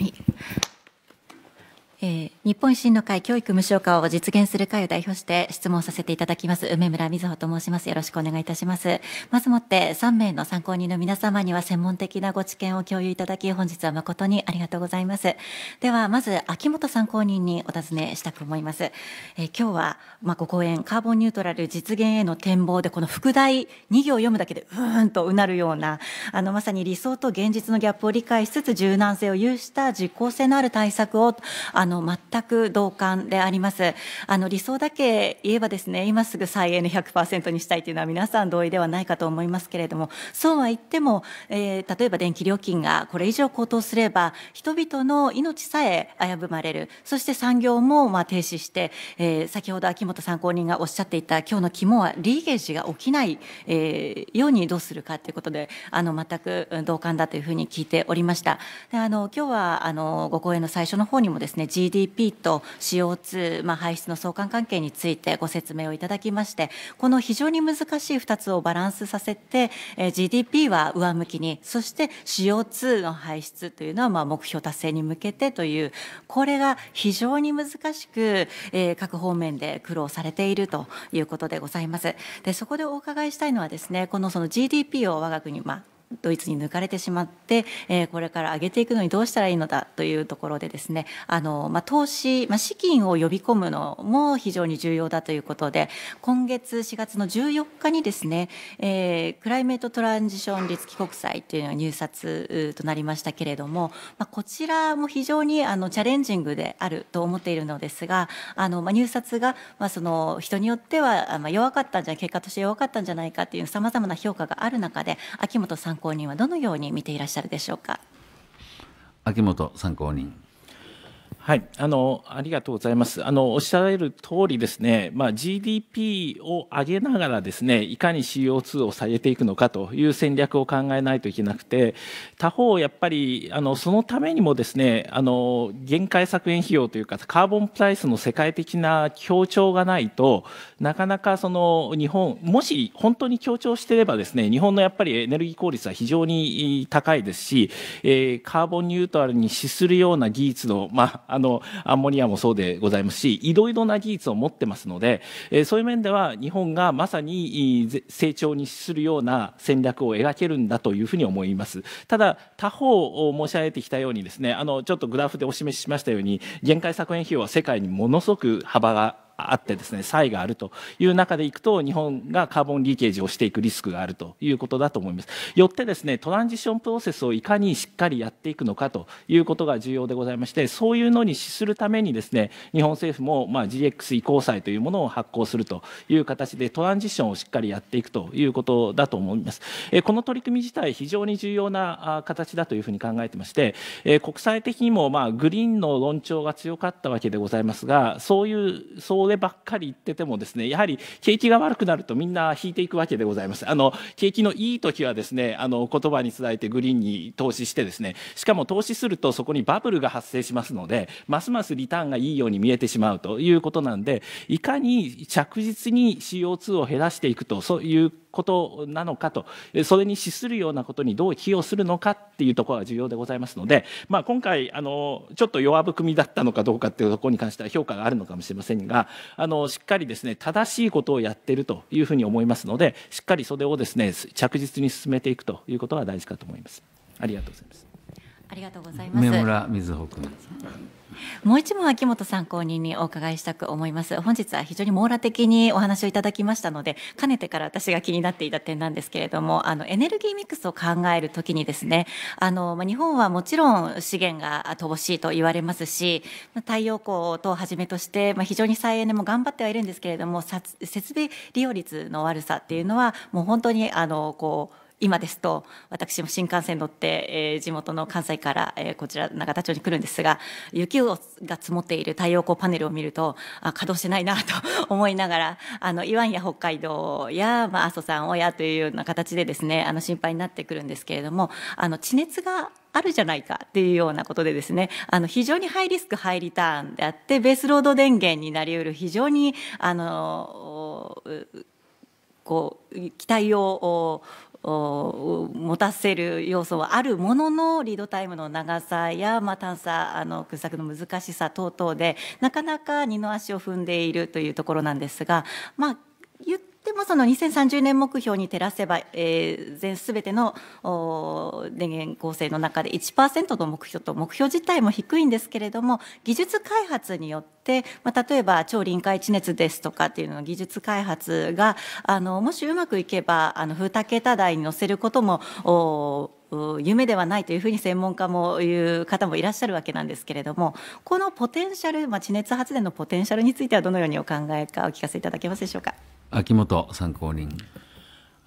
はいえー、日本維新の会教育無償化を実現する会を代表して質問させていただきます梅村瑞穂と申しますよろしくお願いいたしますまずもって3名の参考人の皆様には専門的なご知見を共有いただき本日は誠にありがとうございますではまず秋元参考人にお尋ねしたく思います、え今日はまあご講演カーボンニュートラル実現への展望でこの副題2行を読むだけでうーんとうなるようなあのまさに理想と現実のギャップを理解しつつ柔軟性を有した実効性のある対策をあの全全く同感であります。あの理想だけ言えばですね、今すぐ再エネ100%にしたいというのは皆さん同意ではないかと思いますけれども、そうは言っても、えー、例えば電気料金がこれ以上高騰すれば、人々の命さえ危ぶまれる、そして産業もまあ停止して、えー、先ほど秋元参考人がおっしゃっていた、今日の肝はリーゲージが起きない、えー、ようにどうするかということで、あの全く同感だというふうに聞いておりました。であの今日はあのご講演の最初の方にもですね、GDP リーと CO2、まあ、排出の相関関係についてご説明をいただきましてこの非常に難しい2つをバランスさせて、え GDP は上向きにそして CO2 の排出というのはまあ目標達成に向けてというこれが非常に難しく、え各方面で苦労されているということでございます。でそこでお伺いしたいのはですねこのその GDP を我が国まあドイツに抜かれてしまって、えー、これから上げていくのにどうしたらいいのだというところでですねあの、まあ、投資、まあ、資金を呼び込むのも非常に重要だということで今月4月の14日にですね、えー、クライメート・トランジション・リスキ国債というのが入札となりましたけれども、まあ、こちらも非常にあのチャレンジングであると思っているのですがあの、まあ、入札が、まあ、その人によっては、まあ、弱かったんじゃ結果として弱かったんじゃないかというさまざまな評価がある中で秋元さん参考人はどのように見ていらっしゃるでしょうか。秋元参考人はい、あのありがとうございます。あのおっしゃられる通りですね、まあ、GDP を上げながらですね、いかに CO2 を下げていくのかという戦略を考えないといけなくて、他方やっぱりあのそのためにもですね、あの限界削減費用というかカーボンプライスの世界的な協調がないとなかなかその日本もし本当に協調していればですね、日本のやっぱりエネルギー効率は非常に高いですし、えー、カーボンニュートラルに資するような技術のまああのアンモニアもそうでございますしいろいろな技術を持ってますので、えー、そういう面では日本がまさに成長にするような戦略を描けるんだというふうに思いますただ他方申し上げてきたようにですねあのちょっとグラフでお示ししましたように限界削減費用は世界にものすごく幅があってですね差異があるという中でいくと日本がカーボンリーケージをしていくリスクがあるということだと思います。よってですねトランジションプロセスをいかにしっかりやっていくのかということが重要でございましてそういうのに資するためにですね日本政府もま GX 移行債というものを発行するという形でトランジションをしっかりやっていくということだと思います。この取り組み自体非常に重要な形だというふうに考えてまして国際的にもまグリーンの論調が強かったわけでございますがそういうそうでばっかり言っててもですねやはり景気が悪くなるとみんな引いていくわけでございますあの景気のいい時はですねあの言葉に伝えてグリーンに投資してですねしかも投資するとそこにバブルが発生しますのでますますリターンがいいように見えてしまうということなんでいかに着実に CO2 を減らしていくとそういうことなのかとそれに資するようなことにどう寄与するのかっていうところが重要でございますので、まあ、今回あのちょっと弱含みだったのかどうかっていうところに関しては評価があるのかもしれませんがあのしっかりですね正しいことをやっているというふうに思いますのでしっかりそれをですね着実に進めていくということが大事かと思います。ありがとうございます。ありがとうございます。梅村瑞穂君。もう一問秋元参考人にお伺いしたく思います。本日は非常に網羅的にお話をいただきましたので、かねてから私が気になっていた点なんですけれども、あのエネルギーミックスを考えるときにですね、あのま日本はもちろん資源が乏しいと言われますし、太陽光等をはじめとして、まあ、非常に再エネも頑張ってはいるんですけれども、設備利用率の悪さっていうのはもう本当にあのこう今ですと私も新幹線乗って、えー、地元の関西から、えー、こちら永田町に来るんですが雪をが積もっている太陽光パネルを見るとあ稼働してないなと思いながらあのいわんや北海道や、まあ、阿蘇山親というような形でですねあの心配になってくるんですけれどもあの地熱があるじゃないかっていうようなことでですねあの非常にハイリスクハイリターンであってベースロード電源になりうる非常にあのこう期待を持たせる要素はあるもののリードタイムの長さや、まあ、探査あの掘削の難しさ等々でなかなか二の足を踏んでいるというところなんですがまあ言っもその2030年目標に照らせば、えー、全すべての電源構成の中で1%の目標と目標自体も低いんですけれども技術開発によって、まあ、例えば超臨界地熱ですとかっていうのの技術開発があのもしうまくいけばあの風太桁台に乗せることも夢ではないというふうに専門家も言う方もいらっしゃるわけなんですけれどもこのポテンシャル、まあ、地熱発電のポテンシャルについてはどのようにお考えかお聞かせいただけますでしょうか。秋元参考人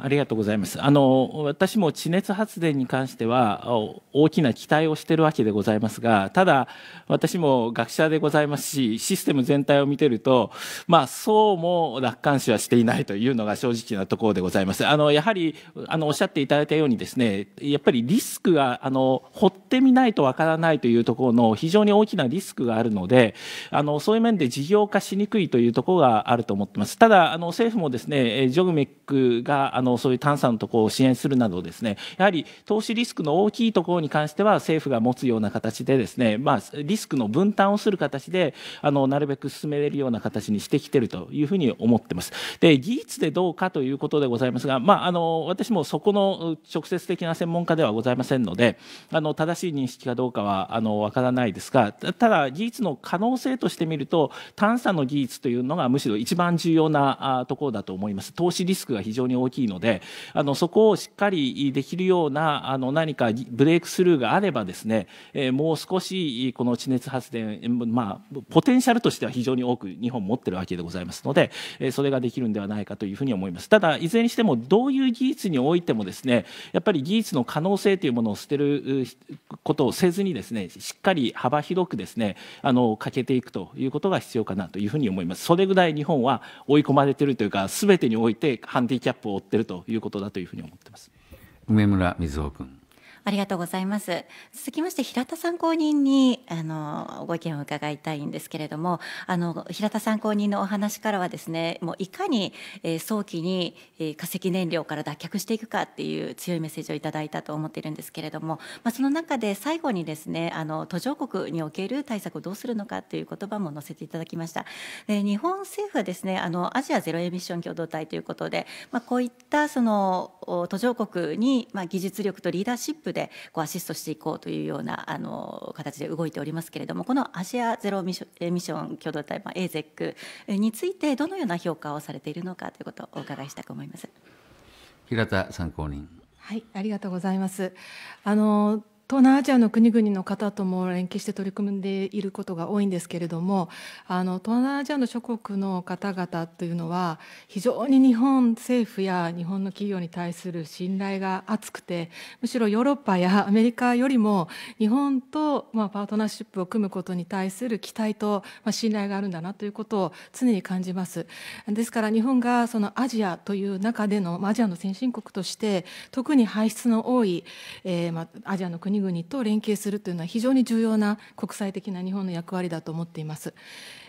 ありがとうございます。あの、私も地熱発電に関しては、大きな期待をしてるわけでございますが、ただ、私も学者でございますし、システム全体を見てると、まあ、そうも楽観視はしていないというのが正直なところでございます。あの、やはり、あの、おっしゃっていただいたようにですね、やっぱりリスクが、あの、掘ってみないとわからないというところの非常に大きなリスクがあるので、あの、そういう面で事業化しにくいというところがあると思ってます。ただ、あの、政府もですね、ジョグメックが、あの、のそういう探査のところを支援するなどですねやはり投資リスクの大きいところに関しては政府が持つような形でですね、まあ、リスクの分担をする形であのなるべく進めれるような形にしてきてるというふうに思ってます。で技術でどうかということでございますが、まあ、あの私もそこの直接的な専門家ではございませんのであの正しい認識かどうかはあの分からないですがただ技術の可能性として見ると探査の技術というのがむしろ一番重要なところだと思います。投資リスクが非常に大きいののであのそこをしっかりできるようなあの何かブレイクスルーがあればですね、えー、もう少しこの地熱発電、まあ、ポテンシャルとしては非常に多く日本持ってるわけでございますので、えー、それができるんではないかというふうに思います。ただいずれにしてもどういう技術においてもですねやっぱり技術の可能性というものを捨てることをせずにですねしっかり幅広くですねあのかけていくということが必要かなというふうに思います。それぐらい日本は追い込まれてるというかすべてにおいてハンディキャップを負ってるということだというふうに思ってます。梅村瑞穂君ありがとうございます。続きまして平田参考人にあのご意見を伺いたいんですけれども、あの平田参考人のお話からはですね、もういかに、えー、早期に、えー、化石燃料から脱却していくかっていう強いメッセージをいただいたと思っているんですけれども、まあその中で最後にですね、あの途上国における対策をどうするのかという言葉も載せていただきました。で日本政府はですね、あのアジアゼロエミッション共同体ということで、まあこういったその途上国にまあ技術力とリーダーシップででこうアシストしていこうというようなあの形で動いておりますけれどもこのアジアゼロミッション共同体、まあ、AZEC についてどのような評価をされているのかということをお伺いしたく思います。平田参考人はいありがとうございますあの東南アジアの国々の方とも連携して取り組んでいることが多いんですけれどもあの東南アジアの諸国の方々というのは非常に日本政府や日本の企業に対する信頼が厚くてむしろヨーロッパやアメリカよりも日本と、まあ、パートナーシップを組むことに対する期待と、まあ、信頼があるんだなということを常に感じます。ですから日本がそのアジアという中での、まあ、アジアの先進国として特に排出の多い、えーまあ、アジアの国国々と連携するというのは非常に重要な国際的な日本の役割だと思っています。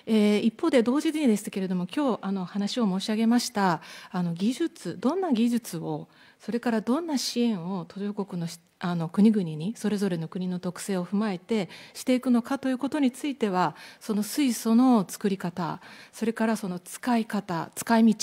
えー、一方で同時にですけれども今日あの話を申し上げましたあの技術どんな技術をそれからどんな支援を途上国のあの国々にそれぞれの国の特性を踏まえてしていくのかということについてはその水素の作り方それからその使い方使い道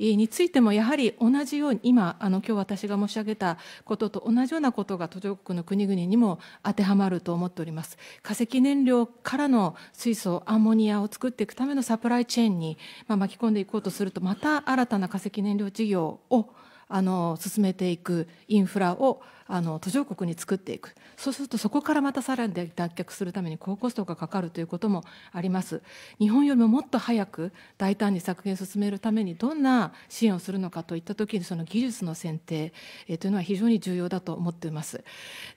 についてもやはり同じように今あの今日私が申し上げたことと同じようなことが途上国の国々にも当てはまると思っております化石燃料からの水素アンモニアを作っていくためのサプライチェーンに、まあ、巻き込んでいこうとするとまた新たな化石燃料事業をあの進めていくインフラをあの途上国に作っていくそうするとそこからまたさらに脱却するために高コストがかかるということもあります日本よりももっと早く大胆に削減を進めるためにどんな支援をするのかといった時にその技術の選定、えー、というのは非常に重要だと思っています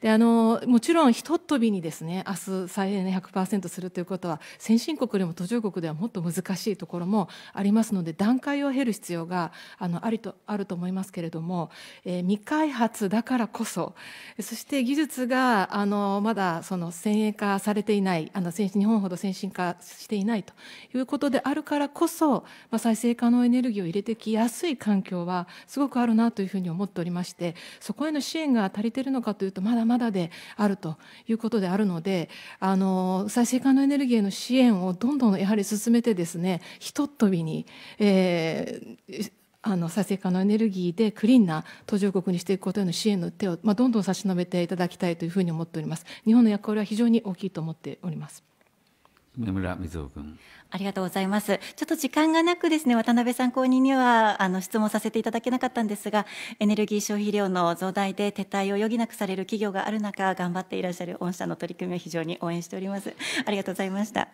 であのもちろんひとっ飛びにですね明日再エネ100%するということは先進国よりも途上国ではもっと難しいところもありますので段階を経る必要があのありとあると思いますけれども、えー、未開発だからこそ素そして技術があのまだその先鋭化されていないあの先日本ほど先進化していないということであるからこそ、まあ、再生可能エネルギーを入れてきやすい環境はすごくあるなというふうに思っておりましてそこへの支援が足りているのかというとまだまだであるということであるのであの再生可能エネルギーへの支援をどんどんやはり進めてですねひとっ飛びに、えーあの再生可能エネルギーでクリーンな途上国にしていくことへの支援の手を、まあ、どんどん差し伸べていただきたいというふうに思っております。日本の役割は非常に大きいと思っております。梅村瑞夫君ありがとうございますちょっと時間がなくですね渡辺参考人にはあの質問させていただけなかったんですがエネルギー消費量の増大で撤退を余儀なくされる企業がある中頑張っていらっしゃる御社の取り組みを非常に応援しておりますありがとうございました